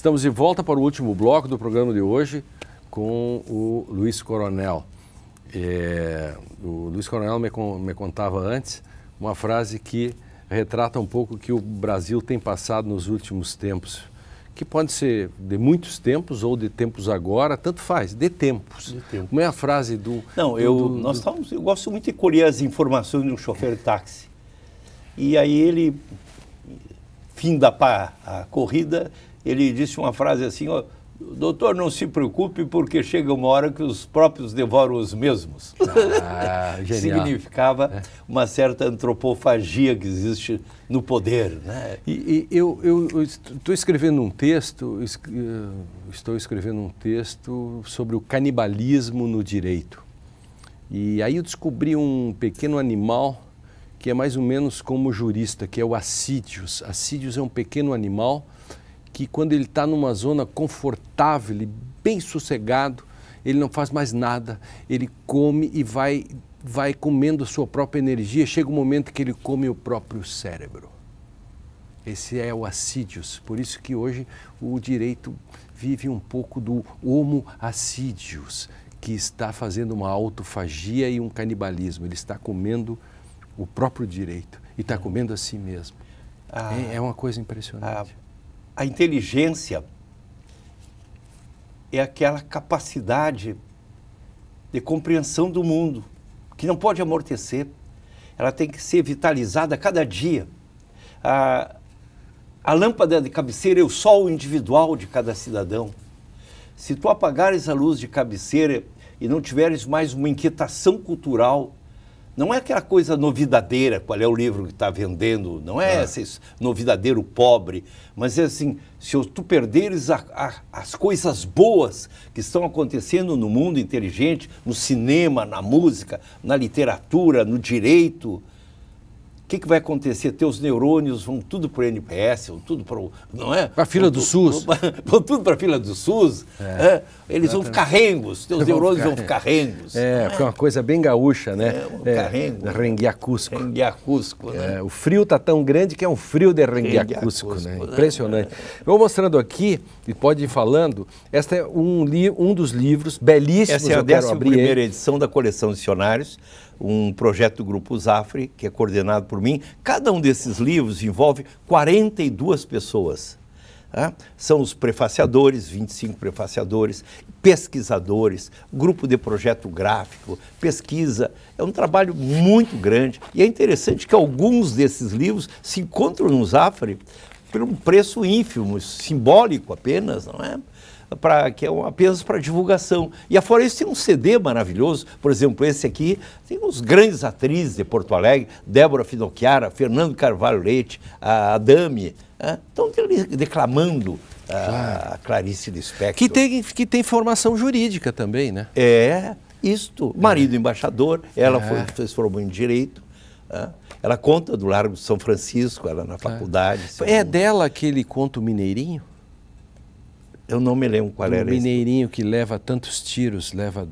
Estamos de volta para o último bloco do programa de hoje com o Luiz Coronel. É, o Luiz Coronel me, me contava antes uma frase que retrata um pouco o que o Brasil tem passado nos últimos tempos, que pode ser de muitos tempos ou de tempos agora, tanto faz, de tempos. De Como é a frase do. Não, do, eu, do, nós Estamos, eu gosto muito de colher as informações de um chofer de táxi. E aí ele, fim da a corrida, ele disse uma frase assim: Doutor, não se preocupe, porque chega uma hora que os próprios devoram os mesmos. Ah, Significava é. uma certa antropofagia que existe no poder. Né? E, e eu, eu, eu estou escrevendo um texto, eh, estou escrevendo um texto sobre o canibalismo no direito. E aí eu descobri um pequeno animal que é mais ou menos como o jurista, que é o assídios. Assídios é um pequeno animal que quando ele está numa zona confortável, bem sossegado, ele não faz mais nada, ele come e vai, vai comendo a sua própria energia. Chega o um momento que ele come o próprio cérebro. Esse é o assídios. Por isso que hoje o direito vive um pouco do homo assídios, que está fazendo uma autofagia e um canibalismo. Ele está comendo o próprio direito e está comendo a si mesmo. Ah, é, é, uma coisa impressionante. Ah, a inteligência é aquela capacidade de compreensão do mundo, que não pode amortecer, ela tem que ser vitalizada a cada dia. A, a lâmpada de cabeceira é o sol individual de cada cidadão. Se tu apagares a luz de cabeceira e não tiveres mais uma inquietação cultural não é aquela coisa novidadeira, qual é o livro que está vendendo, não é, é. esse novidadeiro pobre, mas é assim, se tu perderes a, a, as coisas boas que estão acontecendo no mundo inteligente, no cinema, na música, na literatura, no direito, que, que vai acontecer? Teus neurônios vão tudo para o NPS, vão tudo para o. Não é? Para a fila do SUS. Vão tudo para a fila do SUS. Eles vão ficar rengos, teus neurônios vão ficar rengos. É, é, porque é uma coisa bem gaúcha, né? É, um carrengo. É, renguiacusco. Renguiacusco, né? É, o frio tá tão grande que é um frio de renguiacusco, né? né? Impressionante. Eu vou mostrando aqui, e pode ir falando, esta é um, li um dos livros belíssimos. Essa é a primeira edição da coleção Dicionários, um projeto do Grupo Zafre, que é coordenado por por mim. Cada um desses livros envolve 42 pessoas. Tá? São os prefaciadores, 25 prefaciadores, pesquisadores, grupo de projeto gráfico, pesquisa. É um trabalho muito grande e é interessante que alguns desses livros se encontram no Zafre por um preço ínfimo, simbólico apenas, não é? pra, que é um, apenas para divulgação. E afora isso tem um CD maravilhoso, por exemplo, esse aqui, tem uns grandes atrizes de Porto Alegre, Débora Finocchiara, Fernando Carvalho Leite, a Adame, estão né? declamando a, a Clarice Lispector. Que tem, que tem formação jurídica também, né? É, isto. Marido é. embaixador, ela é. foi, fez formou em Direito. Né? Ela conta do Largo de São Francisco, ela na faculdade. é dela aquele conto Mineirinho? Eu não me lembro qual Do era mineirinho esse. que leva tantos tiros, leva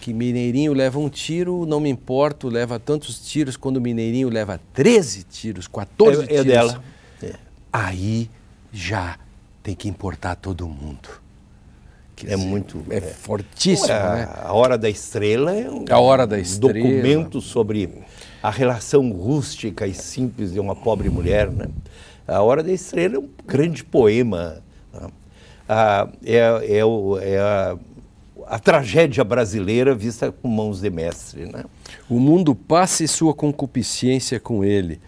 que Mineirinho leva um tiro, não me importo, leva tantos tiros, quando Mineirinho leva 13 tiros, 14 é, é, tiros. dela. É. Aí já tem que importar todo mundo. Quer é dizer, muito. É, é fortíssimo, é, né? A Hora da Estrela é um, a hora da estrela. documento sobre a relação rústica e simples de uma pobre mulher, né? A Hora da Estrela é um grande poema ah, é, é, o, é a, a, tragédia brasileira vista com mãos de mestre. Né? O mundo passa e sua concupiscência com ele.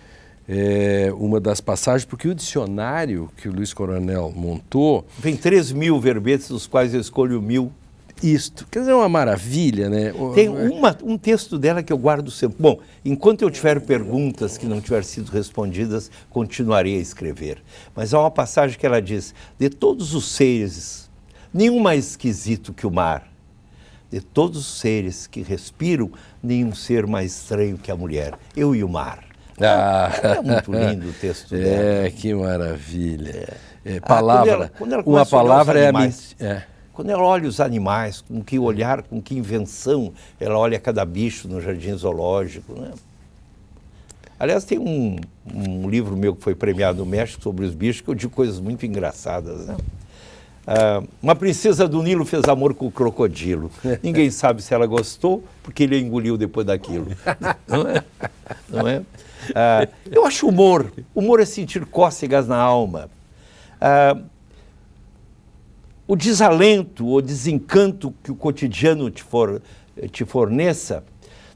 É uma das passagens, porque o dicionário que o Luiz Coronel montou. Tem 3 mil verbetes, dos quais eu escolho mil isto. Quer dizer, é uma maravilha, né? Tem é. uma, um texto dela que eu guardo sempre. Bom, enquanto eu tiver perguntas que não tiver sido respondidas, continuarei a escrever. Mas há uma passagem que ela diz: De todos os seres, nenhum mais esquisito que o mar. De todos os seres que respiram, nenhum ser mais estranho que a mulher. Eu e o mar. Ah. ah é muito lindo o texto é, dela. É, que maravilha. É. é. palavra. Ah, quando ela, quando ela uma palavra é a mentira. É. Quando ela olha os animais, com que olhar, com que invenção ela olha cada bicho no jardim zoológico. Né? Aliás, tem um, um, livro meu que foi premiado no México sobre os bichos, que eu digo coisas muito engraçadas. Né? Ah, uma princesa do Nilo fez amor com o crocodilo. Ninguém sabe se ela gostou, porque ele engoliu depois daquilo. Não é? Não é? Ah, eu acho humor. Humor é sentir cócegas na alma. Ah, o desalento ou desencanto que o cotidiano te, for, te forneça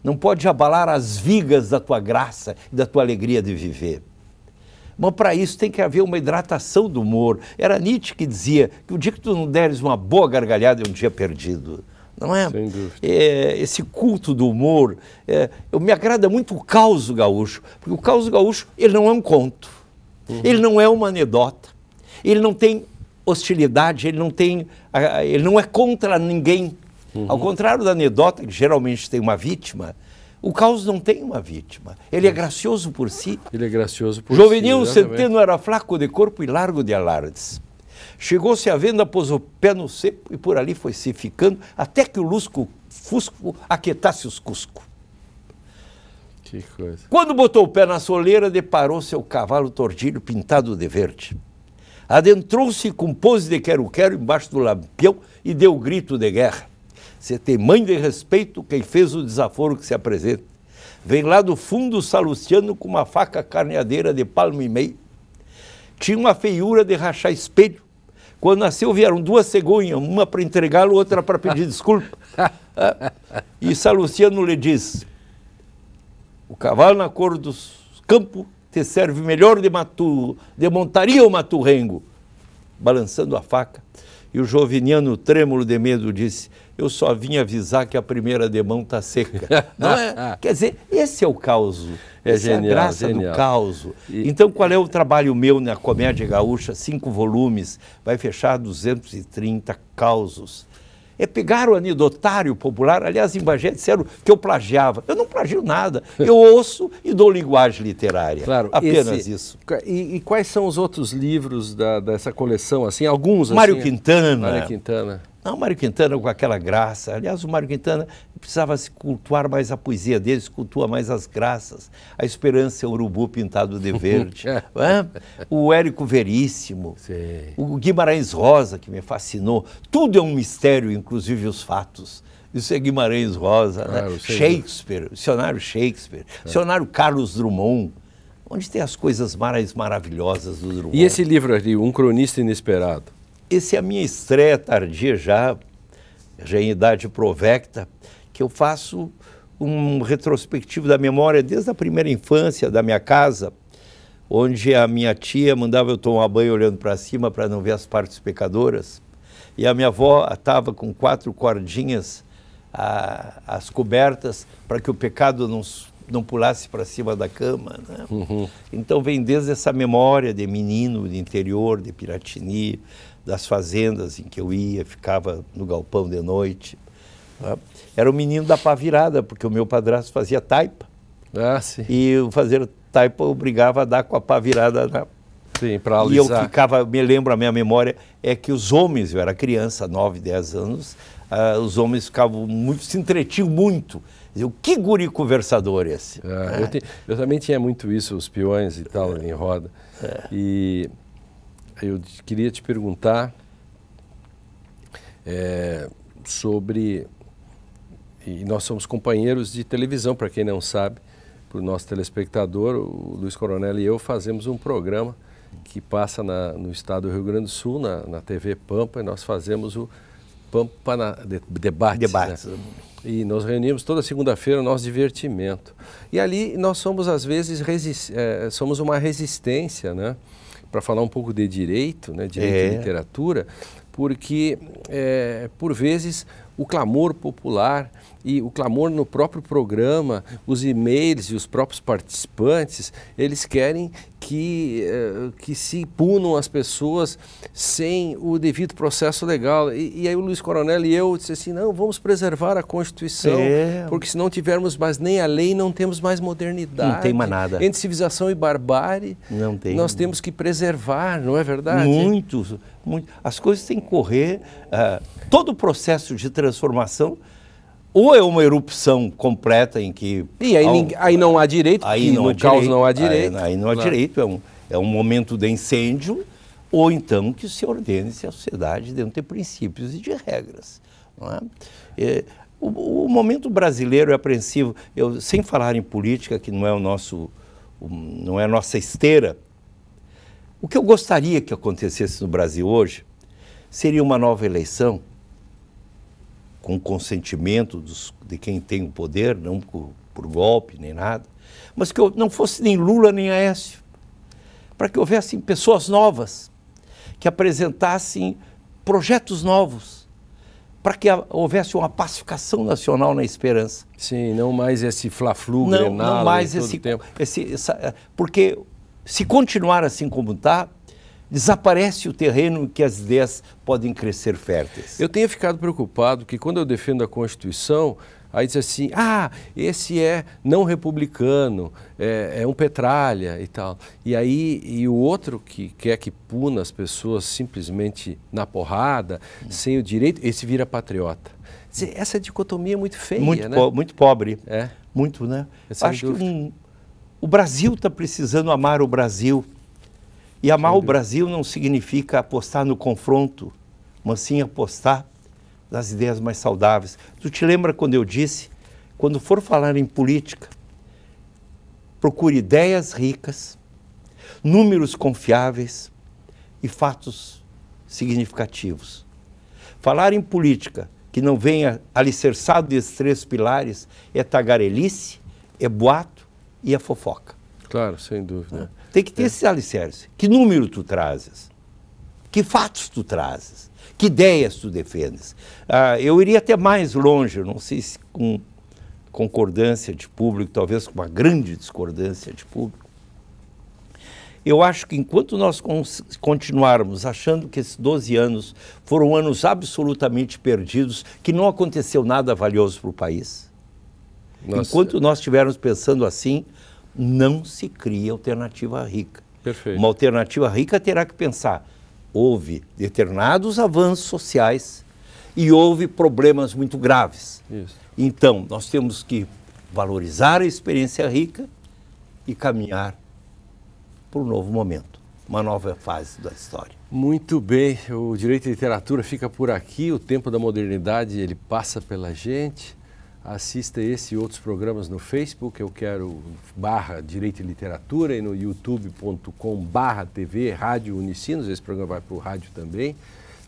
não pode abalar as vigas da tua graça e da tua alegria de viver. Mas para isso tem que haver uma hidratação do humor. Era Nietzsche que dizia que o dia que tu não deres uma boa gargalhada é um dia perdido. Não é? Sem dúvida. É, esse culto do humor. É, eu me agrada muito o caos gaúcho, porque o caos gaúcho ele não é um conto, uhum. ele não é uma anedota, ele não tem hostilidade, ele não tem, ele não é contra ninguém. Uhum. Ao contrário da anedota que geralmente tem uma vítima, o caos não tem uma vítima. Ele é uhum. gracioso por si. Ele é gracioso por Jovenil si. Jovenil Centeno era flaco de corpo e largo de alardes. Chegou-se à venda, pôs o pé no cepo e por ali foi se ficando, até que o lusco fusco aquietasse os cusco. Que coisa. Quando botou o pé na soleira, deparou seu cavalo tordilho pintado de verde adentrou-se com pose de quero-quero embaixo do lampião e deu grito de guerra. Você tem mãe de respeito quem fez o desaforo que se apresenta. Vem lá do fundo o salustiano com uma faca carneadeira de palmo e meio. Tinha uma feiura de rachar espelho. Quando nasceu, vieram duas cegonhas, uma para entregá-lo, outra para pedir desculpa. É. e Salustiano lhe diz: O cavalo na cor dos campos te serve melhor de, matu, de montaria ou maturrengo? Balançando a faca. E o joviniano, trêmulo de medo, disse: Eu só vim avisar que a primeira de mão está seca. Não é? Quer dizer, esse é o caos. É essa genial, é a graça genial. do caos. E... Então, qual é o trabalho meu na Comédia Gaúcha? Cinco volumes, vai fechar 230 causos é pegar o anedotário popular, aliás, em Bagé disseram que eu plagiava. Eu não plagio nada, eu ouço e dou linguagem literária. Claro, apenas esse... isso. E, e, quais são os outros livros da, dessa coleção? Assim, alguns? Mário assim, Quintana. Mário Quintana. Não, ah, o Mário Quintana com aquela graça. Aliás, o Mário Quintana precisava se cultuar mais a poesia dele, se cultua mais as graças. A esperança é o urubu pintado de verde. é? O Érico Veríssimo, Sim. o Guimarães Rosa, que me fascinou. Tudo é um mistério, inclusive os fatos. Isso é Guimarães Rosa, ah, Shakespeare, o dicionário Shakespeare, é. dicionário Carlos Drummond. Onde tem as coisas mais maravilhosas do Drummond? E esse livro ali, Um Cronista Inesperado? Essa é a minha estreia tardia já, já em idade provecta, que eu faço um retrospectivo da memória desde a primeira infância da minha casa, onde a minha tia mandava eu tomar banho olhando para cima para não ver as partes pecadoras, e a minha avó atava com quatro cordinhas a, as cobertas para que o pecado não, não pulasse para cima da cama. Né? Uhum. Então vem desde essa memória de menino, de interior, de Piratini, das fazendas em que eu ia, ficava no galpão de noite. Tá? Era o menino da pá virada, porque o meu padrasto fazia taipa. Ah, sim. E fazer taipa obrigava a dar com a pá virada na... Sim, para alisar. E eu ficava, me lembro, a minha memória é que os homens, eu era criança, 9, 10 anos, uh, os homens ficavam muito, se entretinham muito. O que guri conversador é esse? Ah, eu, te, eu, também tinha muito isso, os peões e tal, é. em roda. É. E eu queria te perguntar é, sobre. E nós somos companheiros de televisão, para quem não sabe, para o nosso telespectador, o Luiz Coronel e eu fazemos um programa que passa na, no estado do Rio Grande do Sul, na, na TV Pampa, e nós fazemos o Pampa na, de, Debates. Né? debates. Né? E nós reunimos toda segunda-feira o nosso divertimento. E ali nós somos, às vezes, é, somos uma resistência, né? para falar um pouco de direito, né, direito é. e literatura, porque é, por vezes o clamor popular e o clamor no próprio programa, os e-mails e os próprios participantes, eles querem que, eh, que se punam as pessoas sem o devido processo legal. E, e aí o Luiz Coronel e eu disse assim, não, vamos preservar a Constituição, é. porque se não tivermos mais nem a lei, não temos mais modernidade. Não tem mais nada. Entre civilização e barbárie, não tem. nós temos que preservar, não é verdade? Muito, muito. As coisas têm que correr, uh, todo o processo de transição transformação ou é uma erupção completa em que. E aí, ao, aí não há direito, aí não no há caos direito, não há direito. Aí, aí não há claro. direito, é um, é um momento de incêndio, ou então que se ordene-se a sociedade dentro de princípios e de regras. É? É, o, o, momento brasileiro é apreensivo, eu, sem falar em política, que não é, o nosso, não é a nossa esteira, o que eu gostaria que acontecesse no Brasil hoje seria uma nova eleição com consentimento dos, de quem tem o poder, não por, por golpe nem nada, mas que não fosse nem Lula nem Aécio, para que houvessem pessoas novas, que apresentassem projetos novos, para que houvesse uma pacificação nacional na esperança. Sim, não mais esse fla-flu não, grenal não mais esse, tempo. Esse, essa, porque se continuar assim como está, desaparece o terreno em que as ideias podem crescer férteis. Eu tenho ficado preocupado que quando eu defendo a Constituição, aí diz assim, ah, esse é não republicano, é, é, um petralha e tal. E aí, e o outro que quer que puna as pessoas simplesmente na porrada, hum. sem o direito, esse vira patriota. Dizer, essa dicotomia é muito feia, muito né? Po muito pobre. É. Muito, né? É Acho dúvida. que um, o Brasil está precisando amar o Brasil. E amar o Brasil não significa apostar no confronto, mas sim apostar nas ideias mais saudáveis. Tu te lembra quando eu disse, quando for falar em política, procure ideias ricas, números confiáveis e fatos significativos. Falar em política que não venha alicerçado desses três pilares é tagarelice, é boato e é fofoca. Claro, sem dúvida. É. Tem que ter é. esse alicerce. Que número tu trazes? Que fatos tu trazes? Que ideias tu defendes? Ah, eu iria até mais longe, não sei se com concordância de público, talvez com uma grande discordância de público. Eu acho que enquanto nós continuarmos achando que esses 12 anos foram anos absolutamente perdidos, que não aconteceu nada valioso para o país, Nossa. enquanto nós estivermos pensando assim, não se cria alternativa rica. Perfeito. Uma alternativa rica terá que pensar: houve determinados avanços sociais e houve problemas muito graves. Isso. Então, nós temos que valorizar a experiência rica e caminhar para um novo momento, uma nova fase da história. Muito bem, o direito à literatura fica por aqui, o tempo da modernidade ele passa pela gente assista esse e outros programas no Facebook, eu quero barra Direito e Literatura e no youtube.com barra TV Rádio Unicinos, esse programa vai para o rádio também,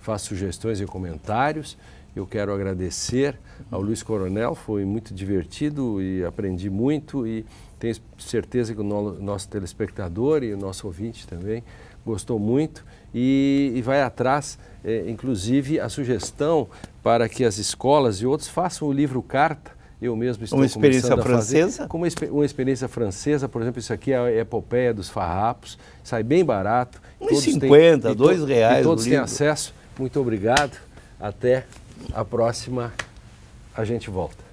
Faça sugestões e comentários. Eu quero agradecer ao Luiz Coronel, foi muito divertido e aprendi muito e tenho certeza que o nosso telespectador e o nosso ouvinte também gostou muito e, e vai atrás, é, inclusive, a sugestão para que as escolas e outros façam o livro carta. Eu mesmo estou uma experiência francesa? como uma, experiência francesa, por exemplo, isso aqui é a epopeia dos farrapos, sai bem barato. 1,50, dois reais. E todos têm livro. acesso. Muito obrigado. Até a próxima. A gente volta.